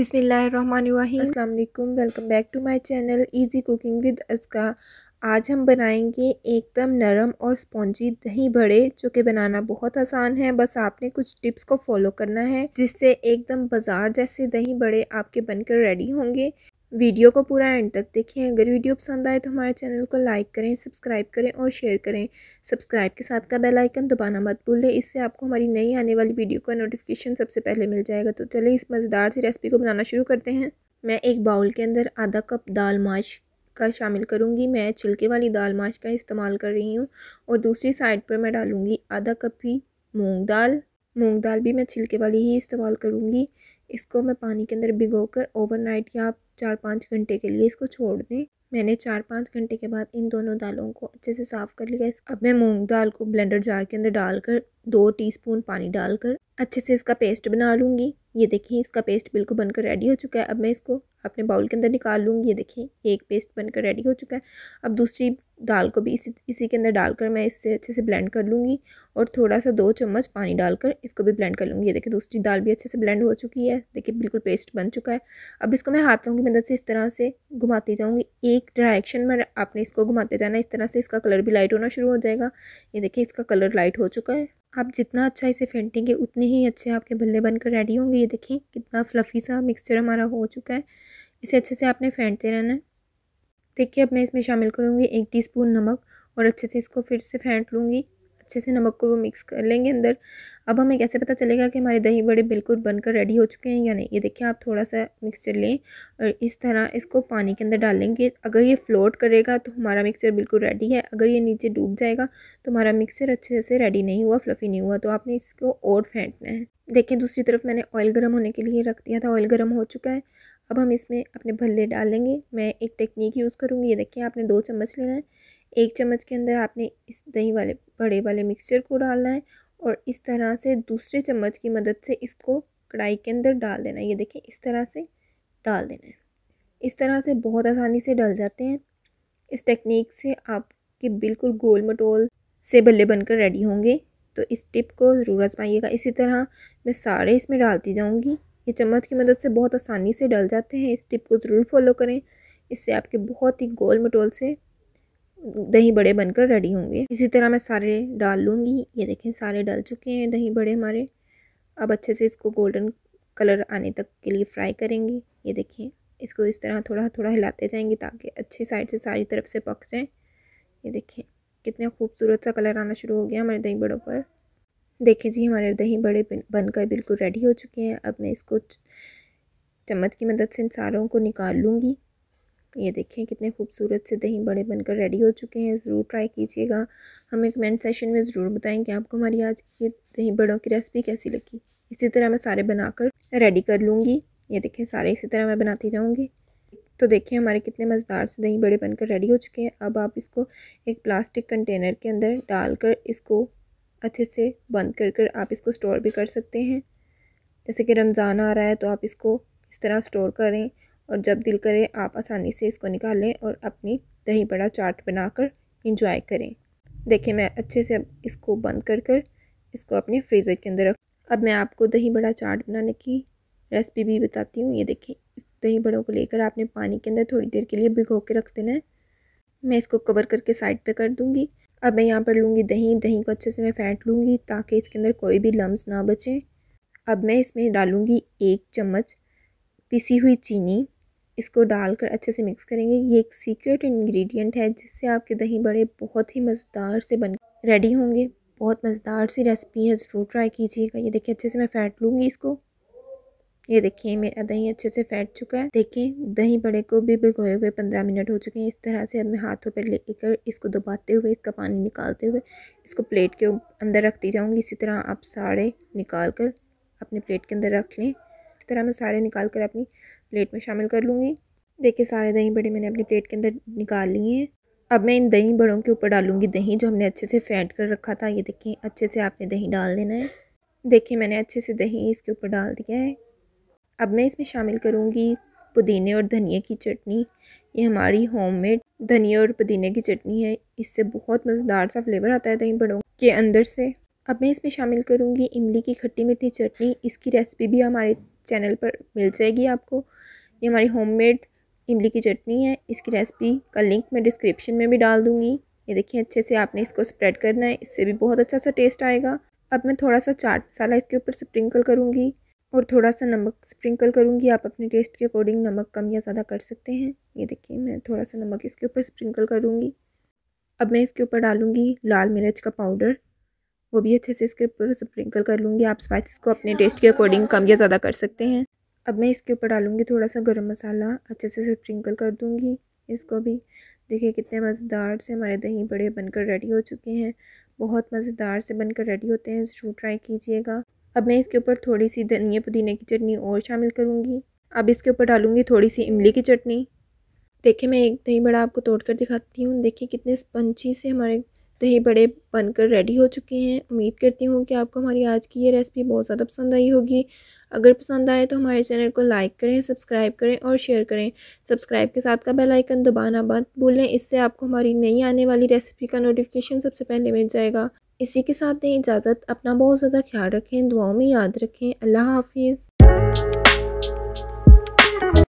बिसमीम अल्लाम welcome back to my channel easy cooking with अस्का आज हम बनाएंगे एकदम नरम और स्पॉन्जी दही बड़े जो कि बनाना बहुत आसान है बस आपने कुछ टिप्स को फॉलो करना है जिससे एकदम बाज़ार जैसे दही बड़े आपके बनकर रेडी होंगे वीडियो को पूरा एंड तक देखें अगर वीडियो पसंद आए तो हमारे चैनल को लाइक करें सब्सक्राइब करें और शेयर करें सब्सक्राइब के साथ का बेल आइकन दबाना मत भूलें इससे आपको हमारी नई आने वाली वीडियो का नोटिफिकेशन सबसे पहले मिल जाएगा तो चलें इस मज़ेदार सी रेसिपी को बनाना शुरू करते हैं मैं एक बाउल के अंदर आधा कप दाल माश का शामिल करूँगी मैं छिलके वाली दाल माश का इस्तेमाल कर रही हूँ और दूसरी साइड पर मैं डालूँगी आधा कप ही मूँग दाल मूँग दाल भी मैं छिलके वाली ही इस्तेमाल करूँगी इसको मैं पानी के अंदर भिगो कर ओवरनाइट या चार पाँच घंटे के लिए इसको छोड़ दें मैंने चार पाँच घंटे के बाद इन दोनों दालों को अच्छे से साफ़ कर लिया अब मैं मूंग दाल को ब्लेंडर जार के अंदर डालकर दो टीस्पून पानी डालकर अच्छे से इसका पेस्ट बना लूँगी ये देखिए इसका पेस्ट बिल्कुल बनकर रेडी हो चुका है अब मैं इसको अपने बाउल के अंदर निकाल लूँगी ये देखिए एक पेस्ट बनकर रेडी हो चुका है अब दूसरी दाल को भी इसी इसी के अंदर डालकर मैं इससे अच्छे से ब्लेंड कर लूँगी और थोड़ा सा दो चम्मच पानी डालकर इसको भी ब्लेंड कर लूँगी ये देखिए दूसरी दाल भी अच्छे से ब्लेंड हो चुकी है देखिए बिल्कुल पेस्ट बन चुका है अब इसको मैं हाथों की मदद से इस तरह से घुमाती जाऊँगी एक डायरेक्शन में आपने इसको घुमाते जाना इस तरह से इसका कलर भी लाइट होना शुरू हो जाएगा ये देखिए इसका कलर लाइट हो चुका है आप जितना अच्छा इसे फेंटेंगे उतने ही अच्छे आपके भल्ले बनकर रेडी होंगे ये देखिए कितना फ्लफ़ी सा मिक्सचर हमारा हो चुका है इसे अच्छे से आपने फेंटते रहना है देखिए अब मैं इसमें शामिल करूँगी एक टी नमक और अच्छे से इसको फिर से फेंट लूँगी अच्छे से नमक को वो मिक्स कर लेंगे अंदर अब हमें कैसे पता चलेगा कि हमारे दही बड़े बिल्कुल बनकर रेडी हो चुके हैं या नहीं ये देखिए आप थोड़ा सा मिक्सचर लें और इस तरह इसको पानी के अंदर डालेंगे अगर ये फ्लोट करेगा तो हमारा मिक्सचर बिल्कुल रेडी है अगर ये नीचे डूब जाएगा तो हमारा मिक्सचर अच्छे से रेडी नहीं हुआ फ्लफ़ी नहीं हुआ तो आपने इसको और फेंटना है देखिए दूसरी तरफ मैंने ऑयल गर्म होने के लिए रख दिया था ऑयल गर्म हो चुका है अब हम इसमें अपने भल्ले डालेंगे मैं एक टेक्निक यूज़ करूँगी ये देखिए आपने दो चम्मच लेना है एक चम्मच के अंदर आपने इस दही वाले बड़े वाले मिक्सचर को डालना है और इस तरह से दूसरे चम्मच की मदद से इसको कढ़ाई के अंदर डाल देना है ये देखें इस तरह से डाल देना है इस तरह से बहुत आसानी से डल जाते हैं इस टेक्निक से आपके बिल्कुल गोल मटोल से बल्ले बनकर रेडी होंगे तो इस टिप को ज़रूर आजमाइएगा इसी तरह मैं सारे इसमें डालती जाऊँगी ये चम्मच की मदद से बहुत आसानी से डल जाते हैं इस टिप को ज़रूर फॉलो करें इससे आपके बहुत ही गोल मटोल से दही बड़े बनकर रेडी होंगे इसी तरह मैं सारे डाल लूँगी ये देखें सारे डाल चुके हैं दही बड़े हमारे अब अच्छे से इसको गोल्डन कलर आने तक के लिए फ्राई करेंगे ये देखें इसको इस तरह थोड़ा थोड़ा हिलाते जाएंगे ताकि अच्छे साइड से सारी तरफ से पक जाएँ ये देखें कितना खूबसूरत सा कलर आना शुरू हो गया हमारे दही बड़ों पर देखें जी हमारे दही बड़े बनकर बिल्कुल रेडी हो चुके हैं अब मैं इसको चम्मच की मदद से इन सारों को निकाल लूँगी ये देखें कितने खूबसूरत से दही बड़े बनकर रेडी हो चुके हैं ज़रूर ट्राई कीजिएगा हमें कमेंट सेशन में ज़रूर बताएं कि आपको हमारी आज की दही बड़ों की रेसिपी कैसी लगी इसी तरह मैं सारे बनाकर रेडी कर लूँगी ये देखें सारे इसी तरह मैं बनाती जाऊँगी तो देखें हमारे कितने मज़ेदार से दही बड़े बनकर रेडी हो चुके हैं अब आप इसको एक प्लास्टिक कंटेनर के अंदर डालकर इसको अच्छे से बंद कर कर आप इसको स्टोर भी कर सकते हैं जैसे कि रमज़ान आ रहा है तो आप इसको इस तरह स्टोर करें और जब दिल करे आप आसानी से इसको निकालें और अपनी दही बड़ा चाट बनाकर इंजॉय करें देखिए मैं अच्छे से इसको बंद कर कर इसको अपने फ्रीज़र के अंदर रख अब मैं आपको दही बड़ा चाट बनाने की रेसिपी भी बताती हूँ ये देखें इस दही बड़ों को लेकर आपने पानी के अंदर थोड़ी देर के लिए भिगो के रख देना है मैं इसको कवर करके साइड पे कर दूँगी अब मैं यहाँ पर लूँगी दही दही को अच्छे से मैं फेंट लूँगी ताकि इसके अंदर कोई भी लम्स ना बचें अब मैं इसमें डालूँगी एक चम्मच पिसी हुई चीनी इसको डालकर अच्छे से मिक्स करेंगे ये एक सीक्रेट इंग्रेडिएंट है जिससे आपके दही बड़े बहुत ही मज़ेदार से बन रेडी होंगे बहुत मज़ेदार सी रेसिपी है ज़रूर ट्राई कीजिएगा ये देखिए अच्छे से मैं फ़ैट लूँगी इसको ये देखिए मेरा दही अच्छे से फैट चुका है देखिए दही बड़े को भी भिगोए हुए पंद्रह मिनट हो चुके हैं इस तरह से मैं हाथों पर लेकर इसको दबाते हुए इसका पानी निकालते हुए इसको प्लेट के अंदर रखती जाऊँगी इसी तरह आप सारे निकाल कर अपने प्लेट के अंदर रख लें तरह मैं सारे निकाल कर अपनी प्लेट में शामिल कर लूँगी देखिए सारे दही बड़े मैंने अपनी प्लेट के अंदर निकाल लिए हैं अब मैं इन दही बड़ों के ऊपर डालूँगी दही जो हमने अच्छे से फेंट कर रखा था ये देखें अच्छे से आपने दही डाल देना है देखिए मैंने अच्छे से दही इसके ऊपर डाल दिया है अब मैं इसमें शामिल करूँगी पुदीने और धनिए की चटनी ये हमारी होममेड धनिए और पुदीने की चटनी है इससे बहुत मज़ेदार सा फ्लेवर आता है दही बड़ों के अंदर से अब मैं इसमें शामिल करूँगी इमली की खट्टी मीठी चटनी इसकी रेसिपी भी हमारे चैनल पर मिल जाएगी आपको ये हमारी होममेड इमली की चटनी है इसकी रेसिपी का लिंक मैं डिस्क्रिप्शन में भी डाल दूँगी ये देखिए अच्छे से आपने इसको स्प्रेड करना है इससे भी बहुत अच्छा सा टेस्ट आएगा अब मैं थोड़ा सा चाट मसाला इसके ऊपर स्प्रिंकल करूँगी और थोड़ा सा नमक स्प्रिंकल करूँगी आप अपने टेस्ट के अकॉर्डिंग नमक कम या ज़्यादा कर सकते हैं ये देखिए मैं थोड़ा सा नमक इसके ऊपर स्प्रिंकल करूँगी अब मैं इसके ऊपर डालूँगी लाल मिर्च का पाउडर वो भी अच्छे से इसके ऊपर स्प्रिंकल कर लूँगी आप स्पाइसिस को अपने टेस्ट के अकॉर्डिंग कम या ज़्यादा कर सकते हैं अब मैं इसके ऊपर डालूँगी थोड़ा सा गर्म मसाला अच्छे से स्प्रिंकल कर दूँगी इसको भी देखिए कितने मज़ेदार से हमारे दही बड़े बनकर रेडी हो चुके हैं बहुत मज़ेदार से बनकर रेडी होते हैं ज़रूर ट्राई कीजिएगा अब मैं इसके ऊपर थोड़ी सी धनिया पुदीने की चटनी और शामिल करूँगी अब इसके ऊपर डालूँगी थोड़ी सी इमली की चटनी देखिए मैं एक दही बड़ा आपको तोड़ कर दिखाती हूँ देखिए कितने स्पंची से हमारे दही तो बड़े बनकर रेडी हो चुके हैं उम्मीद करती हूँ कि आपको हमारी आज की ये रेसिपी बहुत ज़्यादा पसंद आई होगी अगर पसंद आए तो हमारे चैनल को लाइक करें सब्सक्राइब करें और शेयर करें सब्सक्राइब के साथ का बेल आइकन दबाना मत भूलें इससे आपको हमारी नई आने वाली रेसिपी का नोटिफिकेशन सबसे पहले मिल जाएगा इसी के साथ दें इजाज़त अपना बहुत ज़्यादा ख्याल रखें दुआओं में याद रखें अल्लाह हाफिज़